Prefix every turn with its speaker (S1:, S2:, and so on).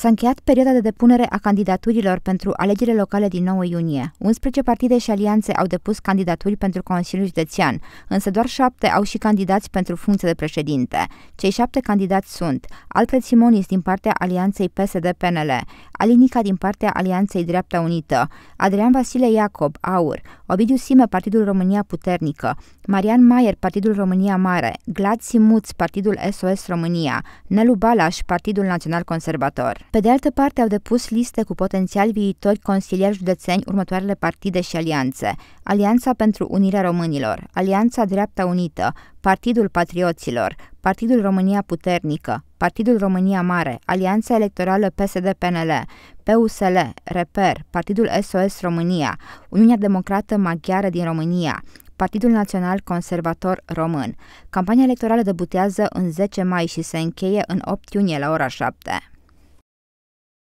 S1: S-a încheiat perioada de depunere a candidaturilor pentru alegerile locale din 9 iunie. 11 partide și alianțe au depus candidaturi pentru Consiliul Județean, însă doar șapte au și candidați pentru funcție de președinte. Cei șapte candidați sunt Alfred Simonis din partea alianței PSD-PNL, Alinica din partea alianței Dreapta Unită, Adrian Vasile Iacob, AUR, Ovidiu Sime, Partidul România Puternică, Marian Maier, Partidul România Mare, Glad Simuț, Partidul SOS România, Nelu Balaș, Partidul Național Conservator. Pe de altă parte, au depus liste cu potențial viitori consilieri județeni următoarele partide și alianțe. Alianța pentru Unirea Românilor, Alianța Dreapta Unită, Partidul Patrioților, Partidul România Puternică, Partidul România Mare, Alianța Electorală PSD-PNL, PUSL, Reper, Partidul SOS România, Uniunea Democrată Maghiară din România, Partidul Național Conservator Român. Campania electorală debutează în 10 mai și se încheie în 8 iunie la ora 7.